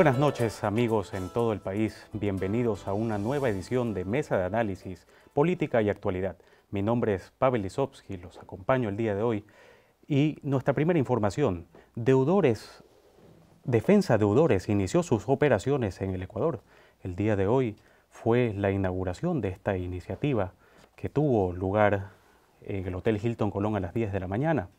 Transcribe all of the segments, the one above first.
Buenas noches amigos en todo el país, bienvenidos a una nueva edición de Mesa de Análisis, Política y Actualidad. Mi nombre es Pavel Lisovsky, los acompaño el día de hoy y nuestra primera información, deudores, defensa deudores inició sus operaciones en el Ecuador. El día de hoy fue la inauguración de esta iniciativa que tuvo lugar en el Hotel Hilton Colón a las 10 de la mañana.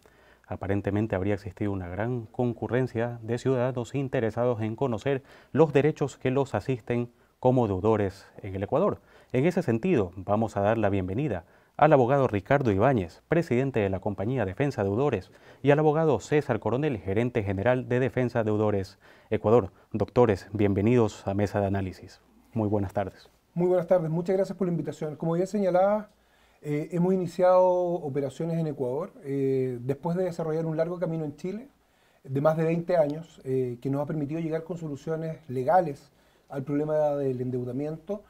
Aparentemente habría existido una gran concurrencia de ciudadanos interesados en conocer los derechos que los asisten como deudores en el Ecuador. En ese sentido, vamos a dar la bienvenida al abogado Ricardo Ibáñez, presidente de la compañía Defensa Deudores, y al abogado César Coronel, gerente general de Defensa Deudores Ecuador. Doctores, bienvenidos a Mesa de Análisis. Muy buenas tardes. Muy buenas tardes, muchas gracias por la invitación. Como ya señalaba, eh, hemos iniciado operaciones en Ecuador eh, después de desarrollar un largo camino en Chile de más de 20 años eh, que nos ha permitido llegar con soluciones legales al problema del endeudamiento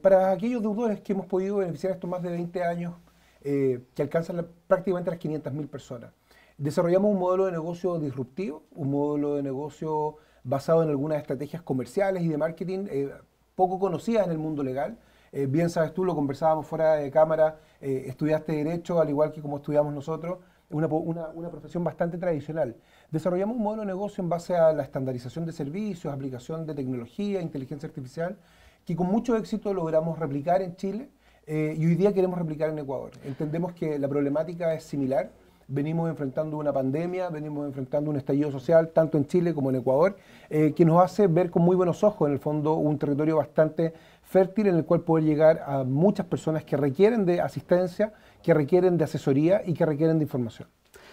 para aquellos deudores que hemos podido beneficiar estos más de 20 años que alcanzan prácticamente las 500.000 personas. Desarrollamos un modelo de negocio disruptivo, un modelo de negocio basado en algunas estrategias comerciales y de marketing poco conocidas en el mundo legal eh, bien sabes tú, lo conversábamos fuera de cámara, eh, estudiaste Derecho, al igual que como estudiamos nosotros, una, una, profesión bastante tradicional. Desarrollamos un modelo de negocio en base a la estandarización de servicios, aplicación de tecnología, inteligencia artificial, que con mucho éxito logramos replicar en Chile eh, y hoy día queremos replicar en Ecuador. Entendemos que la problemática es similar. Venimos enfrentando una pandemia, venimos enfrentando un estallido social, tanto en Chile como en Ecuador, que nos hace ver con muy buenos ojos, en el fondo, un territorio bastante fértil en el cual poder llegar a muchas personas que requieren de asistencia, que requieren de asesoría y que requieren de información.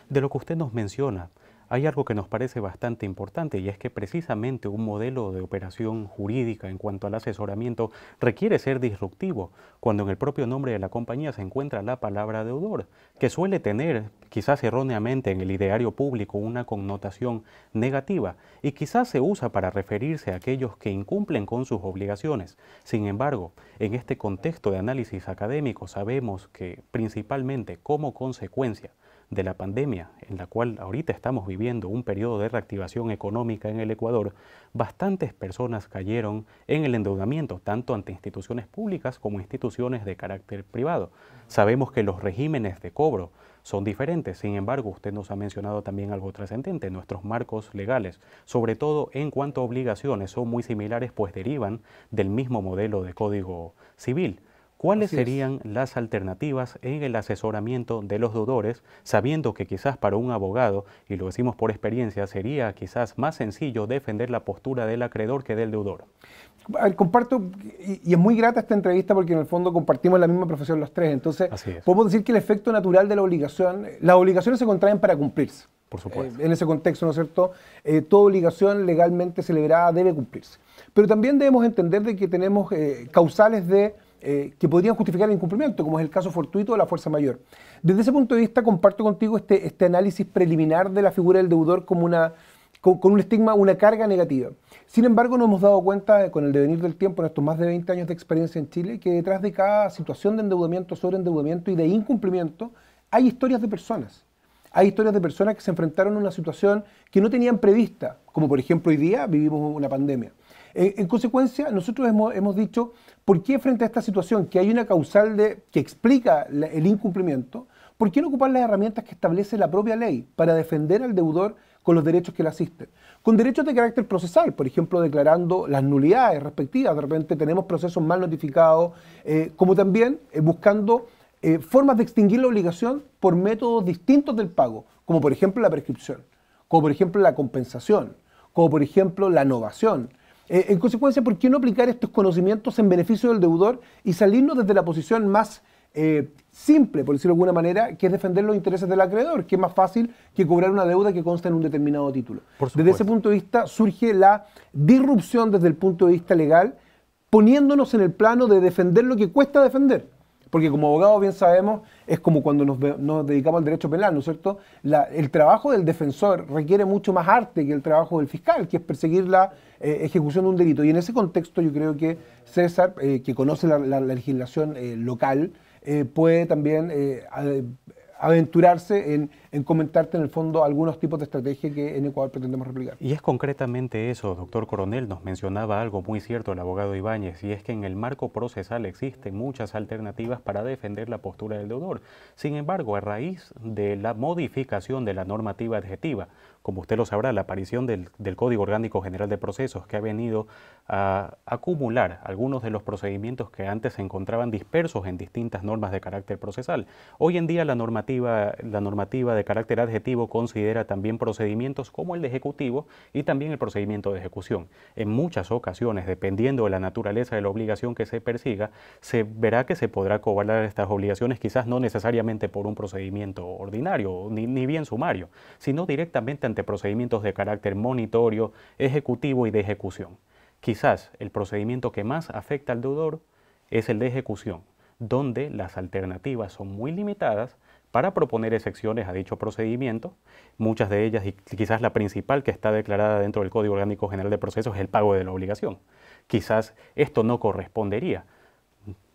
De lo que usted nos menciona, hay algo que nos parece bastante importante y es que precisamente un modelo de operación jurídica en cuanto al asesoramiento requiere ser disruptivo, cuando en el propio nombre de la compañía se encuentra la palabra deudor, que suele tener, quizás erróneamente en el ideario público, una connotación negativa y quizás se usa para referirse a aquellos que incumplen con sus obligaciones. Sin embargo, en este contexto de análisis académico sabemos que principalmente como consecuencia de la pandemia, en la cual ahorita estamos viviendo un periodo de reactivación económica en el Ecuador, bastantes personas cayeron en el endeudamiento, tanto ante instituciones públicas como instituciones de carácter privado. Sabemos que los regímenes de cobro son diferentes, sin embargo, usted nos ha mencionado también algo trascendente, nuestros marcos legales, sobre todo en cuanto a obligaciones, son muy similares, pues derivan del mismo modelo de código civil. ¿Cuáles serían las alternativas en el asesoramiento de los deudores, sabiendo que quizás para un abogado, y lo decimos por experiencia, sería quizás más sencillo defender la postura del acreedor que del deudor? Ah, comparto, y es muy grata esta entrevista porque en el fondo compartimos la misma profesión los tres, entonces podemos decir que el efecto natural de la obligación, las obligaciones se contraen para cumplirse. Por supuesto. Eh, en ese contexto, ¿no es cierto? Eh, toda obligación legalmente celebrada debe cumplirse. Pero también debemos entender de que tenemos eh, causales de eh, que podrían justificar el incumplimiento, como es el caso fortuito de la fuerza mayor. Desde ese punto de vista, comparto contigo este, este análisis preliminar de la figura del deudor como una, con, con, un estigma, una carga negativa. Sin embargo, nos hemos dado cuenta eh, con el devenir del tiempo, en estos más de 20 años de experiencia en Chile, que detrás de cada situación de endeudamiento, sobreendeudamiento y de incumplimiento, hay historias de personas. Hay historias de personas que se enfrentaron a una situación que no tenían prevista, como por ejemplo hoy día vivimos una pandemia. Eh, en, consecuencia, nosotros hemos, dicho, ¿por qué frente a esta situación que hay una causal de, que explica el incumplimiento, ¿por qué no ocupar las herramientas que establece la propia ley para defender al deudor con los derechos que le asisten? Con derechos de carácter procesal, por ejemplo, declarando las nulidades respectivas, de repente tenemos procesos mal notificados, eh, como también eh, buscando formas de extinguir la obligación por métodos distintos del pago, como por ejemplo la prescripción, como por ejemplo la compensación, como por ejemplo la novación. Eh, en consecuencia, ¿por qué no aplicar estos conocimientos en beneficio del deudor y salirnos desde la posición más eh, simple, por decirlo de alguna manera, que es defender los intereses del acreedor, que es más fácil que cobrar una deuda que consta en un determinado título? Desde ese punto de vista surge la disrupción desde el punto de vista legal, poniéndonos en el plano de defender lo que cuesta defender. Porque como abogados bien sabemos, es como cuando nos, dedicamos al derecho penal, ¿no es cierto? el trabajo del defensor requiere mucho más arte que el trabajo del fiscal, que es perseguir la eh, ejecución de un delito. Y en ese contexto yo creo que César, eh, que conoce la legislación eh, local, puede también aventurarse en en comentarte en el fondo algunos tipos de estrategia que en Ecuador pretendemos replicar. Y es concretamente eso, doctor Coronel, nos mencionaba algo muy cierto el abogado Ibáñez, y es que en el marco procesal existen muchas alternativas para defender la postura del deudor. Sin embargo, a raíz de la modificación de la normativa adjetiva, como usted lo sabrá, la aparición del, Código Orgánico General de Procesos que ha venido a acumular algunos de los procedimientos que antes se encontraban dispersos en distintas normas de carácter procesal. Hoy en día la normativa, la normativa de carácter adjetivo considera también procedimientos como el de ejecutivo y también el procedimiento de ejecución. En muchas ocasiones, dependiendo de la naturaleza de la obligación que se persiga, se verá que se podrá cobrar estas obligaciones quizás no necesariamente por un procedimiento ordinario ni, ni bien sumario, sino directamente ante procedimientos de carácter monitorio, ejecutivo y de ejecución. Quizás el procedimiento que más afecta al deudor es el de ejecución, donde las alternativas son muy limitadas para proponer excepciones a dicho procedimiento. Muchas de ellas, y quizás la principal que está declarada dentro del Código Orgánico General de Procesos, es el pago de la obligación. Quizás esto no correspondería.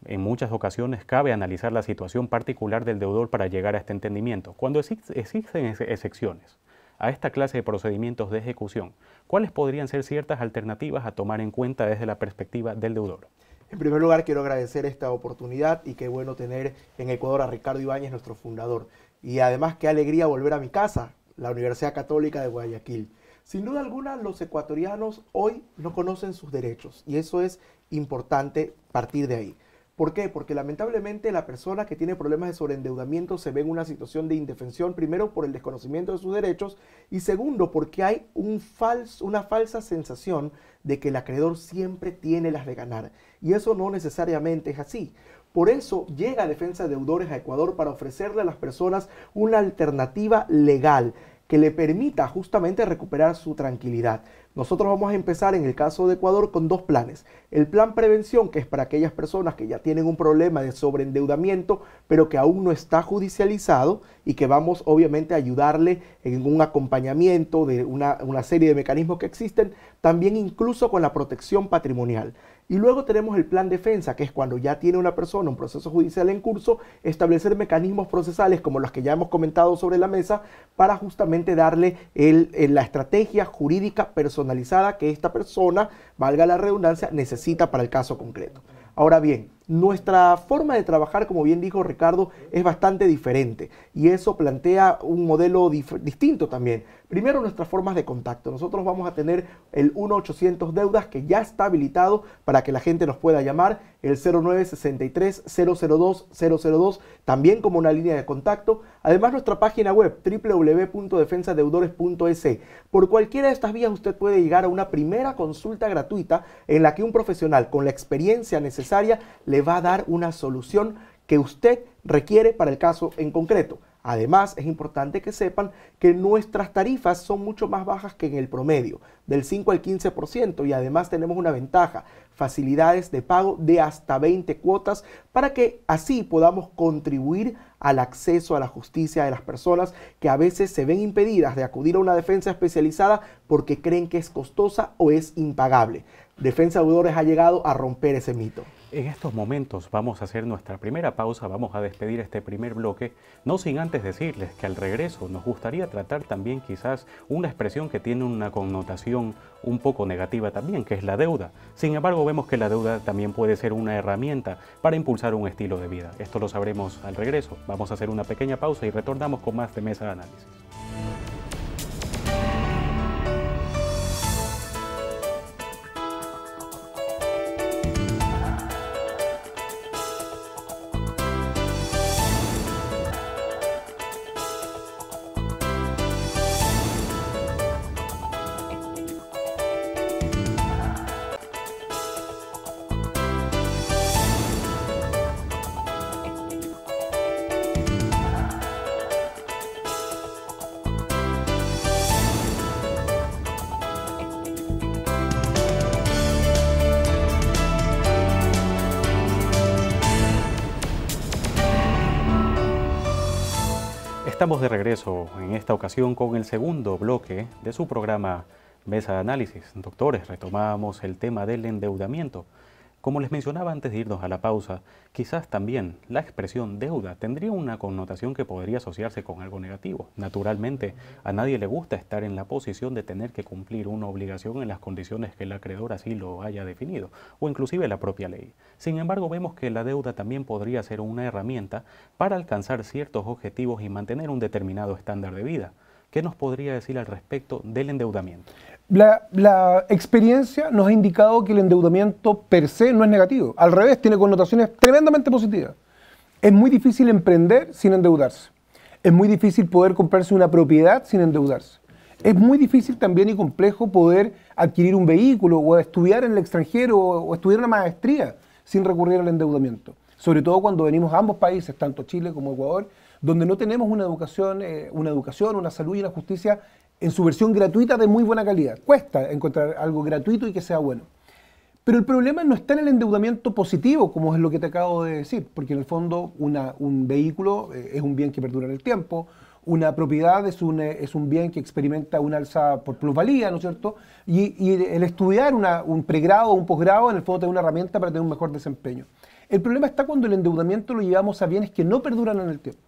En muchas ocasiones cabe analizar la situación particular del deudor para llegar a este entendimiento. Cuando existen excepciones a esta clase de procedimientos de ejecución, ¿cuáles podrían ser ciertas alternativas a tomar en cuenta desde la perspectiva del deudor? En primer lugar, quiero agradecer esta oportunidad y qué bueno tener en Ecuador a Ricardo Ibáñez, nuestro fundador. Y además, qué alegría volver a mi casa, la Universidad Católica de Guayaquil. Sin duda alguna, los ecuatorianos hoy no conocen sus derechos y eso es importante partir de ahí. ¿Por qué? Porque lamentablemente la persona que tiene problemas de sobreendeudamiento se ve en una situación de indefensión, primero por el desconocimiento de sus derechos y segundo porque hay una falsa sensación de que el acreedor siempre tiene las de ganar. Y eso no necesariamente es así. Por eso llega Defensa de Deudores a Ecuador para ofrecerle a las personas una alternativa legal que le permita justamente recuperar su tranquilidad. Nosotros vamos a empezar en el caso de Ecuador con dos planes. El plan prevención, que es para aquellas personas que ya tienen un problema de sobreendeudamiento, pero que aún no está judicializado y que vamos obviamente a ayudarle en un acompañamiento de una, serie de mecanismos que existen, también incluso con la protección patrimonial. Y luego tenemos el plan defensa, que es cuando ya tiene una persona un proceso judicial en curso, establecer mecanismos procesales como los que ya hemos comentado sobre la mesa para justamente darle la estrategia jurídica personalizada que esta persona, valga la redundancia, necesita para el caso concreto. Ahora bien, nuestra forma de trabajar, como bien dijo Ricardo, es bastante diferente y eso plantea un modelo distinto también. Primero, nuestras formas de contacto. Nosotros vamos a tener el 1-800 deudas que ya está habilitado para que la gente nos pueda llamar, el 0963-002-002, también como una línea de contacto. Además, nuestra página web, www.defensadeudores.es. Por cualquiera de estas vías usted puede llegar a una primera consulta gratuita en la que un profesional con la experiencia necesaria le va a dar una solución que usted requiere para el caso en concreto. Además, es importante que sepan que nuestras tarifas son mucho más bajas que en el promedio, del 5 al 15%, y además tenemos una ventaja, facilidades de pago de hasta 20 cuotas para que así podamos contribuir al acceso a la justicia de las personas que a veces se ven impedidas de acudir a una defensa especializada porque creen que es costosa o es impagable. Defensa de Deudores ha llegado a romper ese mito. En estos momentos vamos a hacer nuestra primera pausa, vamos a despedir este primer bloque, no sin antes decirles que al regreso nos gustaría tratar también quizás una expresión que tiene una connotación un poco negativa también, que es la deuda. Sin embargo, vemos que la deuda también puede ser una herramienta para impulsar un estilo de vida. Esto lo sabremos al regreso. Vamos a hacer una pequeña pausa y retornamos con más de Mesa de Análisis. Estamos de regreso en esta ocasión con el segundo bloque de su programa Mesa de Análisis. Doctores, retomamos el tema del endeudamiento. Como les mencionaba antes de irnos a la pausa, quizás también la expresión deuda tendría una connotación que podría asociarse con algo negativo. Naturalmente, a nadie le gusta estar en la posición de tener que cumplir una obligación en las condiciones que el acreedor así lo haya definido, o inclusive la propia ley. Sin embargo, vemos que la deuda también podría ser una herramienta para alcanzar ciertos objetivos y mantener un determinado estándar de vida. ¿Qué nos podría decir al respecto del endeudamiento? La, experiencia nos ha indicado que el endeudamiento per se no es negativo. Al revés, tiene connotaciones tremendamente positivas. Es muy difícil emprender sin endeudarse. Es muy difícil poder comprarse una propiedad sin endeudarse. Es muy difícil también y complejo poder adquirir un vehículo o estudiar en el extranjero o estudiar una maestría sin recurrir al endeudamiento. Sobre todo cuando venimos a ambos países, tanto Chile como Ecuador, donde no tenemos una educación, eh, una educación, una salud y una justicia en su versión gratuita de muy buena calidad. Cuesta encontrar algo gratuito y que sea bueno. Pero el problema no está en el endeudamiento positivo, como es lo que te acabo de decir, porque en el fondo un vehículo eh, es un bien que perdura en el tiempo, una propiedad es un, eh, es un bien que experimenta una alza por plusvalía, ¿no es cierto? Y, el estudiar un pregrado o un posgrado, en el fondo, te una herramienta para tener un mejor desempeño. El problema está cuando el endeudamiento lo llevamos a bienes que no perduran en el tiempo.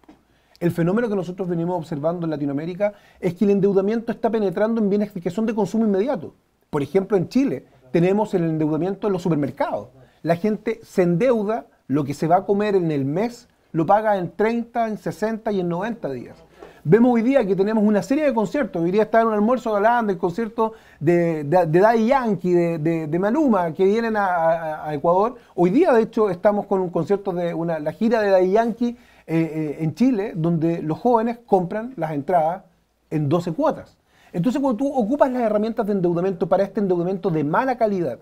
El fenómeno que nosotros venimos observando en Latinoamérica es que el endeudamiento está penetrando en bienes que son de consumo inmediato. Por ejemplo, en Chile tenemos el endeudamiento en los supermercados. La gente se endeuda, lo que se va a comer en el mes lo paga en 30, en 60 y en 90 días. Vemos hoy día que tenemos una serie de conciertos. Hoy día está en un almuerzo galán el concierto de, de, de, Yankee, de, Manuma, Maluma, que vienen a, Ecuador. Hoy día, de hecho, estamos con un concierto de una, la gira de Dai Yankee eh, eh, en Chile donde los jóvenes compran las entradas en 12 cuotas. Entonces, cuando tú ocupas las herramientas de endeudamiento para este endeudamiento de mala calidad,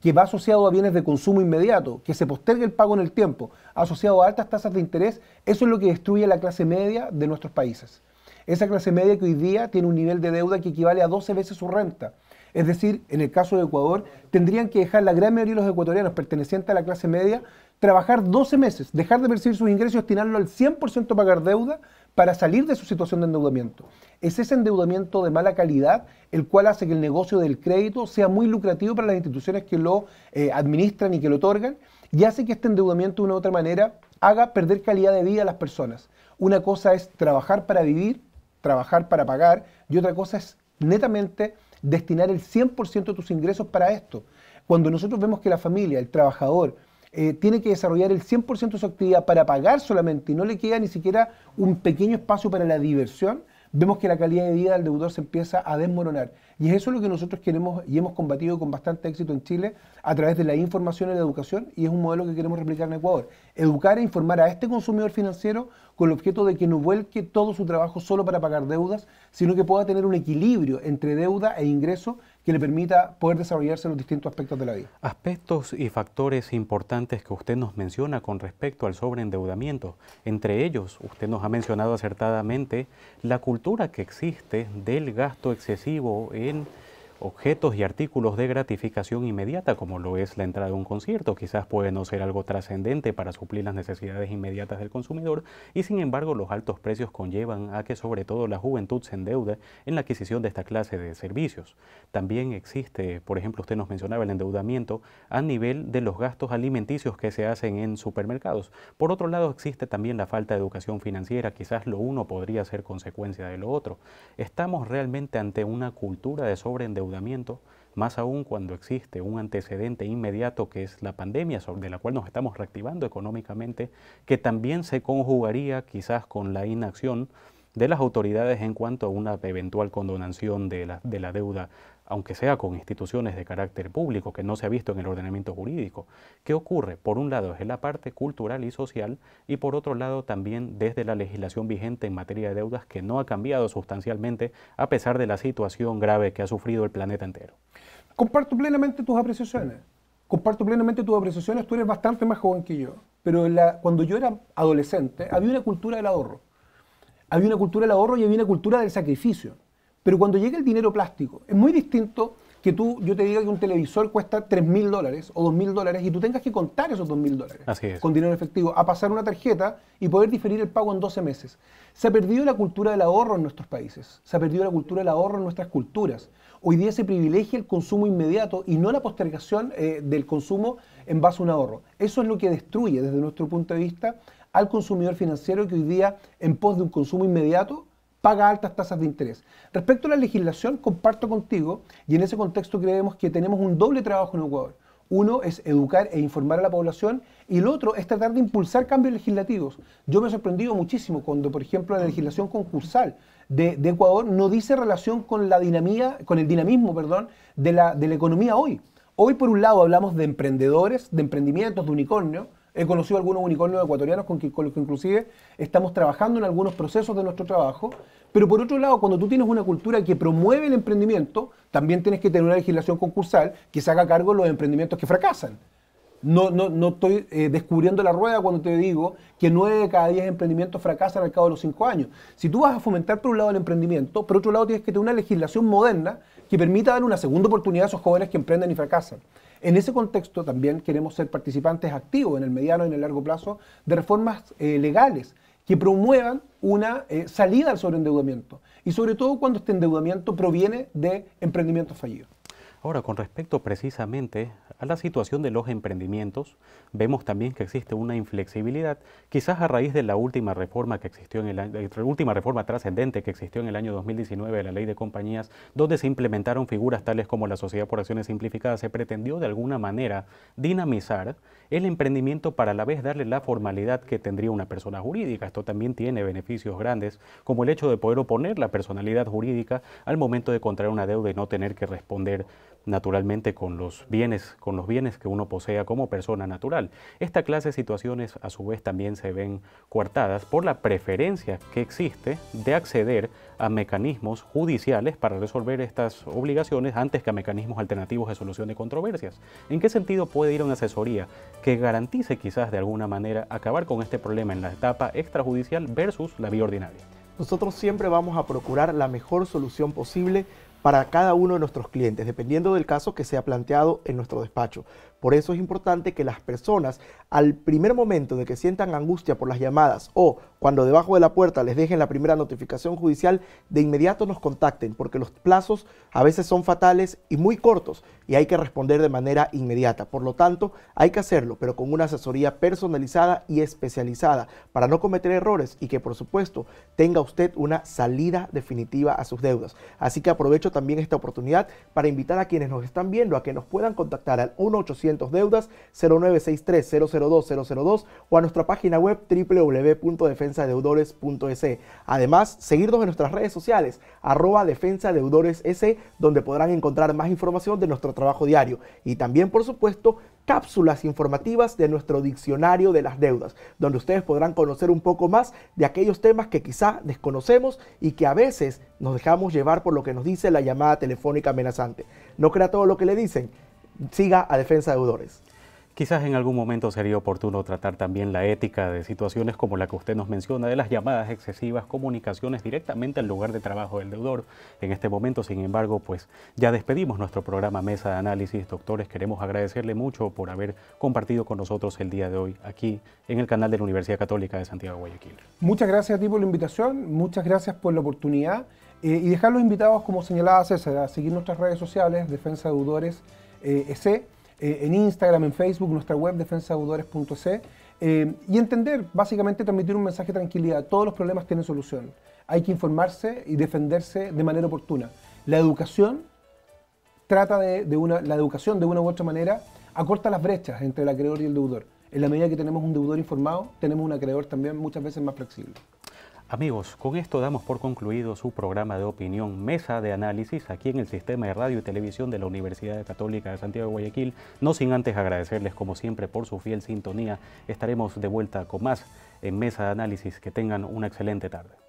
que va asociado a bienes de consumo inmediato, que se posterga el pago en el tiempo, asociado a altas tasas de interés, eso es lo que destruye la clase media de nuestros países. Esa clase media que hoy día tiene un nivel de deuda que equivale a 12 veces su renta. Es decir, en el caso de Ecuador, tendrían que dejar la gran mayoría de los ecuatorianos pertenecientes a la clase media trabajar 12 meses, dejar de percibir sus ingresos y destinarlo al 100% a pagar deuda para salir de su situación de endeudamiento. Es ese endeudamiento de mala calidad el cual hace que el negocio del crédito sea muy lucrativo para las instituciones que lo eh, administran y que lo otorgan y hace que este endeudamiento de una u otra manera haga perder calidad de vida a las personas. Una cosa es trabajar para vivir, trabajar para pagar y otra cosa es netamente destinar el 100% de tus ingresos para esto. Cuando nosotros vemos que la familia, el trabajador, eh, tiene que desarrollar el 100% de su actividad para pagar solamente y no le queda ni siquiera un pequeño espacio para la diversión, vemos que la calidad de vida del deudor se empieza a desmoronar. Y es eso lo que nosotros queremos y hemos combatido con bastante éxito en Chile a través de la información y la educación y es un modelo que queremos replicar en Ecuador. Educar e informar a este consumidor financiero con el objeto de que no vuelque todo su trabajo solo para pagar deudas, sino que pueda tener un equilibrio entre deuda e ingreso que le permita poder desarrollarse en los distintos aspectos de la vida. Aspectos y factores importantes que usted nos menciona con respecto al sobreendeudamiento. Entre ellos, usted nos ha mencionado acertadamente la cultura que existe del gasto excesivo en objetos y artículos de gratificación inmediata, como lo es la entrada a un concierto, quizás puede no ser algo trascendente para suplir las necesidades inmediatas del consumidor, y sin embargo los altos precios conllevan a que sobre todo la juventud se endeude en la adquisición de esta clase de servicios. También existe, por ejemplo, usted nos mencionaba el endeudamiento a nivel de los gastos alimenticios que se hacen en supermercados. Por otro lado, existe también la falta de educación financiera, quizás lo uno podría ser consecuencia de lo otro. Estamos realmente ante una cultura de sobreendeudamiento más aún cuando existe un antecedente inmediato que es la pandemia, sobre la cual nos estamos reactivando económicamente, que también se conjugaría quizás con la inacción de las autoridades en cuanto a una eventual condonación de la, de la deuda aunque sea con instituciones de carácter público que no se ha visto en el ordenamiento jurídico. ¿Qué ocurre? Por un lado es la parte cultural y social y por otro lado también desde la legislación vigente en materia de deudas que no ha cambiado sustancialmente a pesar de la situación grave que ha sufrido el planeta entero. Comparto plenamente tus apreciaciones. Comparto plenamente tus apreciaciones, tú eres bastante más joven que yo. Pero la, cuando yo era adolescente había una cultura del ahorro. Había una cultura del ahorro y había una cultura del sacrificio. Pero cuando llega el dinero plástico, es muy distinto que tú, yo te diga que un televisor cuesta 3 mil dólares o 2 mil dólares y tú tengas que contar esos 2 mil dólares con dinero efectivo, a pasar una tarjeta y poder diferir el pago en 12 meses. Se ha perdido la cultura del ahorro en nuestros países, se ha perdido la cultura del ahorro en nuestras culturas. Hoy día se privilegia el consumo inmediato y no la postergación eh, del consumo en base a un ahorro. Eso es lo que destruye desde nuestro punto de vista al consumidor financiero que hoy día, en pos de un consumo inmediato, paga altas tasas de interés. Respecto a la legislación, comparto contigo, y en ese contexto creemos que tenemos un doble trabajo en Ecuador. Uno es educar e informar a la población y el otro es tratar de impulsar cambios legislativos. Yo me he sorprendido muchísimo cuando, por ejemplo, la legislación concursal de, Ecuador no dice relación con, la con el dinamismo perdón, de, la, de la economía hoy. Hoy, por un lado, hablamos de emprendedores, de emprendimientos, de unicornio, He conocido algunos unicornios ecuatorianos con, los que inclusive estamos trabajando en algunos procesos de nuestro trabajo. Pero por otro lado, cuando tú tienes una cultura que promueve el emprendimiento, también tienes que tener una legislación concursal que se haga cargo los emprendimientos que fracasan. No, no, estoy eh, descubriendo la rueda cuando te digo que nueve de cada 10 emprendimientos fracasan al cabo de los 5 años. Si tú vas a fomentar por un lado el emprendimiento, por otro lado tienes que tener una legislación moderna que permita dar una segunda oportunidad a esos jóvenes que emprenden y fracasan. En ese contexto también queremos ser participantes activos en el mediano y en el largo plazo de reformas eh, legales que promuevan una eh, salida al sobreendeudamiento y sobre todo cuando este endeudamiento proviene de emprendimientos fallidos. Ahora, con respecto precisamente a la situación de los emprendimientos, vemos también que existe una inflexibilidad, quizás a raíz de la última reforma que existió en la última reforma trascendente que existió en el año 2019 de la Ley de Compañías, donde se implementaron figuras tales como la sociedad por acciones simplificadas, se pretendió de alguna manera dinamizar el emprendimiento para a la vez darle la formalidad que tendría una persona jurídica. Esto también tiene beneficios grandes, como el hecho de poder oponer la personalidad jurídica al momento de contraer una deuda y no tener que responder naturalmente con los bienes, con los bienes que uno posea como persona natural. Esta clase de situaciones a su vez también se ven coartadas por la preferencia que existe de acceder a mecanismos judiciales para resolver estas obligaciones antes que a mecanismos alternativos de solución de controversias. ¿En qué sentido puede ir una asesoría que garantice quizás de alguna manera acabar con este problema en la etapa extrajudicial versus la vía ordinaria? Nosotros siempre vamos a procurar la mejor solución posible para cada uno de nuestros clientes, dependiendo del caso que se ha planteado en nuestro despacho. Por eso es importante que las personas, al primer momento de que sientan angustia por las llamadas o cuando debajo de la puerta les dejen la primera notificación judicial, de inmediato nos contacten, porque los plazos a veces son fatales y muy cortos y hay que responder de manera inmediata. Por lo tanto, hay que hacerlo, pero con una asesoría personalizada y especializada para no cometer errores y que, por supuesto, tenga usted una salida definitiva a sus deudas. Así que aprovecho también esta oportunidad para invitar a quienes nos están viendo a que nos puedan contactar al 1800 deudas 0963 002 002 o a nuestra página web www.defensadeudores.es. E. Además, seguirnos en nuestras redes sociales, arroba Defensa donde podrán encontrar más información de nuestro trabajo diario y también, por supuesto, cápsulas informativas de nuestro diccionario de las deudas, donde ustedes podrán conocer un poco más de aquellos temas que quizá desconocemos y que a veces nos dejamos llevar por lo que nos dice la llamada telefónica amenazante. No crea todo lo que le dicen siga a defensa de deudores. Quizás en algún momento sería oportuno tratar también la ética de situaciones como la que usted nos menciona, de las llamadas excesivas, comunicaciones directamente al lugar de trabajo del deudor. En este momento, sin embargo, pues ya despedimos nuestro programa Mesa de Análisis. Doctores, queremos agradecerle mucho por haber compartido con nosotros el día de hoy aquí en el canal de la Universidad Católica de Santiago Guayaquil. Muchas gracias a ti por la invitación, muchas gracias por la oportunidad eh, y dejar los invitados, como señalaba César, a seguir nuestras redes sociales, Defensa de Deudores eh, en Instagram, en Facebook, nuestra web defensadeudores.c eh, y entender, básicamente transmitir un mensaje de tranquilidad. Todos los problemas tienen solución. Hay que informarse y defenderse de manera oportuna. La educación trata de, una, la educación de una u otra manera acorta las brechas entre el acreedor y el deudor. En la medida que tenemos un deudor informado, tenemos un acreedor también muchas veces más flexible. Amigos, con esto damos por concluido su programa de opinión Mesa de Análisis aquí en el Sistema de Radio y Televisión de la Universidad Católica de Santiago de Guayaquil. No sin antes agradecerles como siempre por su fiel sintonía. Estaremos de vuelta con más en Mesa de Análisis. Que tengan una excelente tarde.